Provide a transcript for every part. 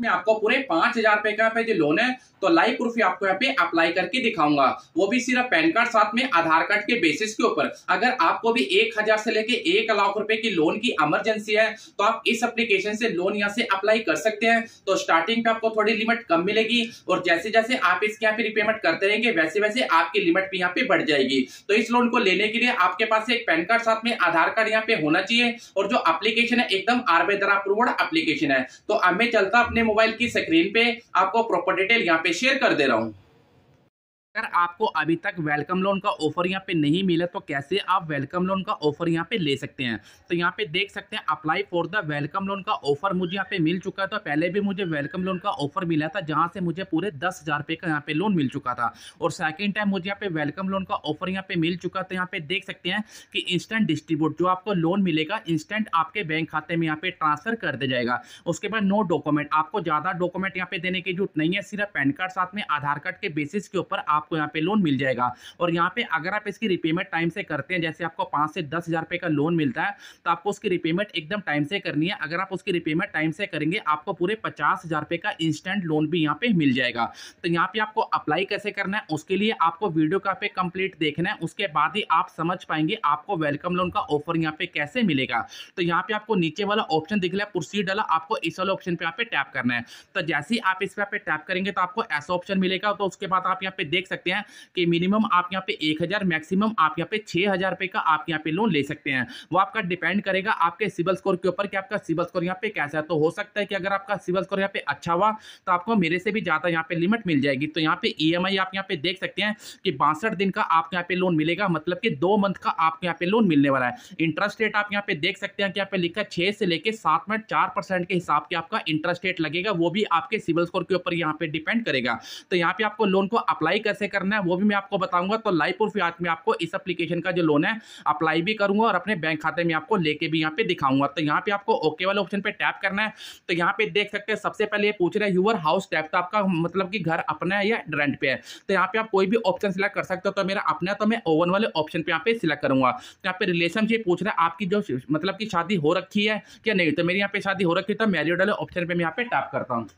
में आपको पूरे पांच हजार रुपए का जो लोन है तो लाइव प्रूफ ही आपको यहाँ पे अप्लाई करके दिखाऊंगा वो भी सिर्फ पैन कार्ड साथ में आधार कार्ड के बेसिस के ऊपर अगर आपको भी एक हजार से लेके एक लाख रुपए की लोन की इमरजेंसी है तो आप इस एप्लीकेशन से लोन यहाँ से अप्लाई कर सकते हैं तो स्टार्टिंग पे आपको थोड़ी लिमिट कम मिलेगी और जैसे जैसे आप इसके यहाँ पे रिपेमेंट करते रहेंगे वैसे वैसे आपकी लिमिट भी यहाँ पे बढ़ जाएगी तो इस लोन को लेने के लिए आपके पास एक पैन कार्ड साथ में आधार कार्ड यहाँ पे होना चाहिए और जो एप्लीकेशन है एकदम आरबे दरा अप्रूवड एप्लीकेशन है तो अब मैं चलता अपने मोबाइल की स्क्रीन पे आपको प्रॉपर डिटेल यहाँ पे शेयर कर दे रहा हूँ अगर आपको अभी तक वेलकम लोन का ऑफर यहाँ पे नहीं मिला तो कैसे आप वेलकम लोन का ऑफर यहाँ पे ले सकते हैं तो यहाँ पे देख सकते हैं apply for the welcome loan का ऑफर मुझे यहाँ पे मिल चुका था पहले भी मुझे वेलकम लोन का ऑफर मिला था जहाँ से मुझे पूरे दस हज़ार रुपये का यहाँ पे लोन मिल चुका था और सेकेंड टाइम मुझे यहाँ पे वेलकम लोन का ऑफर यहाँ पे मिल चुका तो यहाँ पे देख सकते हैं कि इंस्टेंट डिस्ट्रीब्यूट जो आपको लोन मिलेगा इंस्टेंट आपके बैंक खाते में यहाँ पे ट्रांसफर कर दिया जाएगा उसके बाद नो डॉक्यूमेंट आपको ज़्यादा डॉक्यूमेंट यहाँ पे देने की जरूरत नहीं है सिर्फ पैन कार्ड साथ में आधार कार्ड के बेसिस के ऊपर आप आपको यहाँ पे लोन मिल जाएगा और यहाँ पे अगर आप इसकी रिपेमेंट टाइम से करते हैं जैसे आपको पाँच से दस हज़ार रुपये का लोन मिलता है तो आपको उसकी रिपेमेंट एकदम टाइम से करनी है अगर आप उसकी रिपेमेंट टाइम से करेंगे आपको पूरे पचास हज़ार रुपये का इंस्टेंट लोन भी यहाँ पे मिल जाएगा तो यहाँ पे आपको अप्लाई कैसे करना है उसके लिए आपको वीडियो का पे कंप्लीट देखना है उसके बाद ही आप समझ पाएंगे आपको वेलकम लोन का ऑफर यहाँ पे कैसे मिलेगा तो यहाँ पे आपको नीचे वाला ऑप्शन दिख लिया है प्रोसीड डाला आपको इस वाले ऑप्शन पे यहाँ पे टैप करना है तो जैसे ही आप इस पर टैप करेंगे तो आपको ऐसा ऑप्शन मिलेगा तो उसके बाद आप यहाँ पे देख सकते हैं कि मिनिमम आप यहाँ पे एक हज़ार मैक्सिमम आप यहाँ पे छह हज़ार रुपए का आप यहाँ पे लोन ले सकते हैं वो आपका डिपेंड करेगा आपके सिविल स्कोर के ऊपर कि आपका सिविल स्कोर यहाँ पे कैसा है तो हो सकता है कि अगर आपका सिविल स्कोर यहाँ पे अच्छा हुआ तो आपको मेरे से भी ज़्यादा यहाँ पे लिमिट मिल जाएगी तो यहाँ पे ई आप यहाँ पे देख सकते हैं कि बासठ दिन का आपको यहाँ पे लोन मिलेगा मतलब कि दो मंथ का आपको यहाँ पे लोन मिलने वाला है इंटरेस्ट रेट आप यहाँ पे देख सकते हैं कि यहाँ पे लिखा है छह से लेकर सात में चार परसेंट के हिसाब के आपका इंटरेस्ट रेट लगेगा वो भी आपके सिविल स्कोर के ऊपर यहाँ पे डिपेंड करेगा तो यहाँ पे आपको लोन को अप्लाई कर सकते करना है वो भी मैं आपको बताऊंगा तो लाइव प्रूफ याद में आपको इस एप्लीकेशन का जो लोन है अप्लाई भी करूंगा और अपने बैंक खाते में आपको लेके भी यहाँ पे दिखाऊंगा तो यहाँ पे आपको ओके वाले ऑप्शन पे टैप करना है तो यहाँ पे देख सकते हैं सबसे पहले ये पूछ रहे हैं यूर हाउस टैप तो आपका मतलब कि घर अपना है या रेंट पे है तो यहाँ पे आप कोई भी ऑप्शन सिलेक्ट कर सकते हो तो मेरा अपना तो मैं ओवन वाले ऑप्शन पे यहाँ पे सिलेक्ट करूंगा तो यहाँ पे रिलेशनशिप पूछ रहे हैं आपकी जो मतलब की शादी हो रखी है या नहीं तो मेरी यहाँ पे शादी हो रखी है तो मैरिड वाले ऑप्शन पर मैं यहाँ पे टैप करता हूँ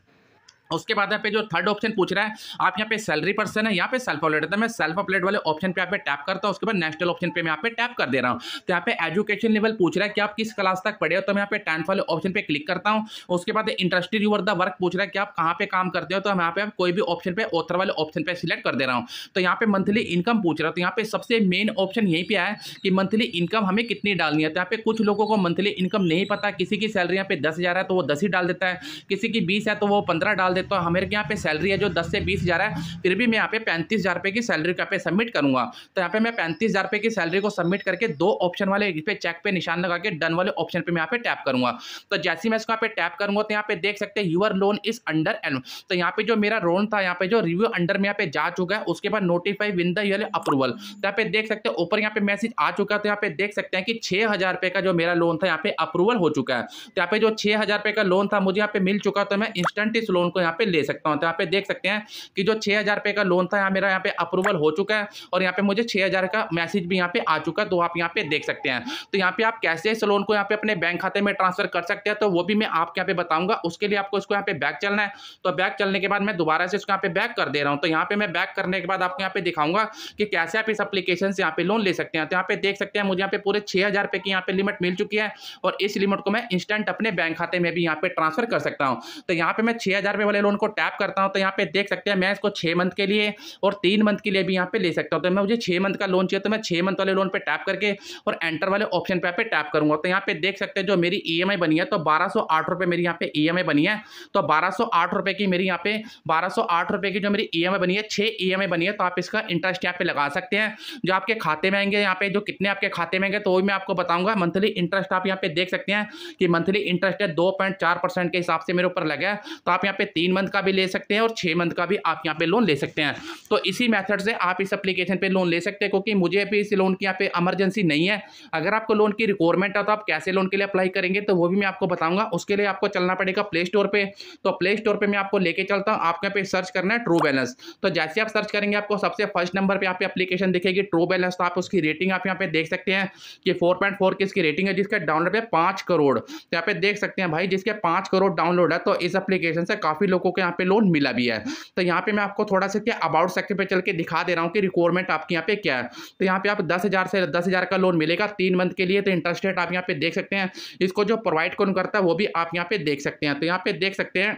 उसके बाद यहाँ पे जो थर्ड ऑप्शन पूछ रहा है आप यहाँ पे सैलरी पर्सन है यहाँ पे सेल्फ अपलेट है मैं सेल्फ अपलेट वाले ऑप्शन पे यहाँ पे टैप करता हूँ उसके बाद नेशनल ऑप्शन पे मैं यहाँ पे टैप कर दे रहा हूँ तो यहाँ पे एजुकेशन लेवल पूछ रहा है कि आप किस क्लास तक पढ़े हो तो मैं यहाँ पे टेंथ वाले ऑप्शन पे क्लिक करता हूँ उसके बाद इंडस्ट्री यूर द वर्क पूछ रहा है कि आप कहाँ पे काम करते हो तो यहाँ पे आप कोई भी ऑप्शन पे ऑथर वाले ऑप्शन पे सिलेक्ट कर दे रहा हूँ तो यहाँ पे मंथली इनकम पूछ रहा है तो यहाँ पे सबसे मेन ऑप्शन यहीं पर आया कि मंथली इनकम हमें कितनी डालनी है तो यहाँ पे कुछ लोगों को मंथली इनकम नहीं पता किसी की सैलरी यहाँ पे दस है तो वो दस ही डाल देता है किसी की बीस है तो वो पंद्रह डाल देता देता हूँ हमारे यहाँ पे सैलरी है जो दस से बीस हज़ार है फिर भी मैं यहाँ पे पैंतीस हज़ार रुपये की सैलरी का पे सबमिट करूँगा तो यहाँ पे मैं पैंतीस हज़ार रुपये की सैलरी को सबमिट करके दो ऑप्शन वाले पे चेक पे निशान लगा के डन वाले ऑप्शन पर मैं यहाँ पे टैप करूँगा तो जैसे मैं इसको यहाँ पे टैप करूँगा तो यहाँ पे देख सकते हैं your loan is under an तो यहाँ पे जो मेरा लोन था यहाँ पे जो रिव्यू अंडर में यहाँ पे जा चुका है उसके बाद नोटिफाई विन द यूर अप्रूवल तो यहाँ पे देख सकते हैं ऊपर यहाँ पे मैसेज आ चुका है तो यहाँ पे देख सकते हैं कि छः हज़ार रुपये का जो मेरा लोन था यहाँ पे अप्रूवल हो चुका है तो यहाँ पे जो छः हज़ार रुपये का लोन था मुझे यहाँ पे मिल चुका तो मैं इंस्टेंट इस लोन को यहाँ पे ले सकता हूँ तो यहाँ पे देख सकते हैं कि जो छः हज़ार का लोन था यहाँ मेरा यहाँ पे अप्रूवल हो चुका है और यहाँ पे मुझे छः हज़ार का मैसेज भी यहाँ पे आ चुका है तो आप यहाँ पे देख सकते हैं तो यहाँ पे आप कैसे इस लोन को यहाँ पे अपने बैंक खाते में ट्रांसफर कर सकते हैं तो वो भी मैं आपके यहाँ पे बताऊँगा उसके लिए आपको इसको यहाँ पे बैक चलना है तो बैक चलने के बाद मैं दोबारा से इसको यहाँ पे बैक कर दे रहा हूँ तो यहाँ पे मैं बैक करने के बाद आपको यहाँ पे दिखाऊंगा कि कैसे आप इस अपलीकेशन से यहाँ पे लोन ले सकते हैं तो यहाँ पे देख सकते हैं मुझे यहाँ पे पूरे छः हज़ार की यहाँ पे लिमिट मिल चुकी है और इस लिमिट को मैं इंस्टेंट अपने बैंक खाते में भी यहाँ पे ट्रांसफर कर सकता हूँ तो यहाँ पे मैं छः हज़ार वाले लोन को टैप करता हूँ तो यहाँ पे देख सकते हैं मैं इसको छः मंथ के लिए और तीन मंथ के लिए भी यहाँ पे ले सकता हूँ तो मैं मुझे छः मंथ का लोन चाहिए तो मैं छः मंथ वाले लोन पर टैप करके और एंटर वाले ऑप्शन पे पे टैप करूँगा तो यहाँ पे देख सकते हैं जो मेरी ई e बनी है तो बारह सौ मेरी यहाँ पे ई e बनी है तो बारह सौ की मेरी यहाँ पे बारह सौ की जो मेरी ई e बनी है छः ई बनी है तो आप इसका इंटरेस्ट यहाँ पे लगा सकते हैं जो आपके खाते में आएंगे यहाँ पे जो कितने आपके खाते में आएंगे तो वही मैं आपको बताऊँगा मंथली इंटरेस्ट आप यहाँ पे देख सकते हैं कि मंथली इंटरेस्ट है दो के हिसाब से मेरे ऊपर लगा है तो आप यहाँ पे तीन तीन मंथ का भी ले सकते हैं और छः मंथ का भी आप यहाँ पे लोन ले सकते हैं तो इसी मेथड से आप इस एप्लीकेशन पे लोन ले सकते हैं क्योंकि मुझे अभी इस लोन की यहाँ पे एमरजेंसी नहीं है अगर आपको लोन की रिक्वायरमेंट है तो आप कैसे लोन के लिए अप्लाई करेंगे तो वो भी मैं आपको बताऊंगा उसके लिए आपको चलना पड़ेगा प्ले स्टोर पर तो प्ले स्टोर पर मैं आपको लेके चलता हूँ आपके यहाँ पे सर्च करना है ट्रू बैलेंस तो जैसे आप सर्च करेंगे आपको सबसे फर्स्ट नंबर पर आप एप्लीकेशन दिखेगी ट्रू बैलेंस तो आप उसकी रेटिंग आप यहाँ पे देख सकते हैं कि फोर पॉइंट की इसकी रेटिंग है जिसका डाउनलोड है पाँच करोड़ तो यहाँ पे देख सकते हैं भाई जिसके पाँच करोड़ डाउनलोड है तो इस एप्लीकेशन से काफ़ी लोगों को यहाँ पे लोन मिला भी है तो यहाँ पे मैं आपको थोड़ा सा क्या अबाउट सेक्टर पे चल के दिखा दे रहा हूँ कि रिक्वायरमेंट आपके यहाँ पे क्या है तो यहाँ पे आप दस हज़ार से दस हज़ार का लोन मिलेगा तीन मंथ के लिए तो इंटरेस्ट रेट आप यहाँ पे देख सकते हैं इसको जो प्रोवाइड कौन करता है वो भी आप यहाँ पे देख सकते हैं तो यहाँ पे देख सकते हैं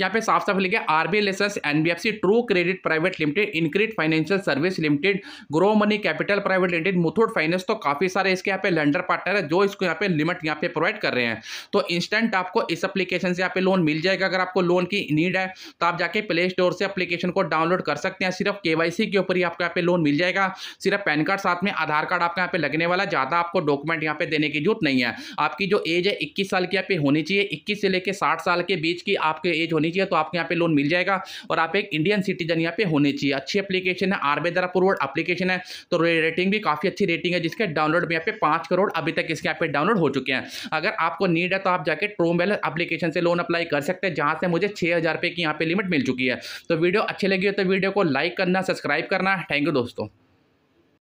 यहाँ पे साफ साफ लिखे RBL NBFC True Credit Private Limited InCred Financial Service Limited Grow Money Capital Private Limited Muthoot Finance तो काफी सारे इसके यहाँ पे लेंडर पार्टनर है जो इसको यहाँ पे लिमिट यहाँ पे प्रोवाइड कर रहे हैं तो इंस्टेंट आपको इस अपलीकेशन से यहाँ पे लोन मिल जाएगा अगर आपको लोन की नीड है तो आप जाके प्ले स्टोर से अपलीकेशन को डाउनलोड कर सकते हैं सिर्फ के के ऊपर ही आपको यहाँ पे लोन मिल जाएगा सिर्फ पैन कार्ड साथ में आधार कार्ड आपका यहाँ पे लगने वाला ज़्यादा आपको डॉक्यूमेंट यहाँ पे देने की जरूरत नहीं है आपकी जो एज है इक्कीस साल की यहाँ पे होनी चाहिए इक्कीस से लेकर साठ साल के बीच की आपकी एज होनी लीजिए तो आपको यहाँ पे लोन मिल जाएगा और आप एक इंडियन सिटीजन यहाँ पे होने चाहिए अच्छी एप्लीकेशन है आरबीआई द्वारा अप्रूवड एप्लीकेशन है तो रेटिंग भी काफ़ी अच्छी रेटिंग है जिसके डाउनलोड में यहाँ पे पाँच करोड़ अभी तक इसके यहाँ पे डाउनलोड हो चुके हैं अगर आपको नीड है तो आप जाके ट्रोम वेल एप्लीकेशन से लोन अप्लाई कर सकते हैं जहाँ से मुझे छः हज़ार रुपये की यहाँ पे लिमिट मिल चुकी है तो वीडियो अच्छी लगी हो तो वीडियो को लाइक करना सब्सक्राइब करना थैंक यू दोस्तों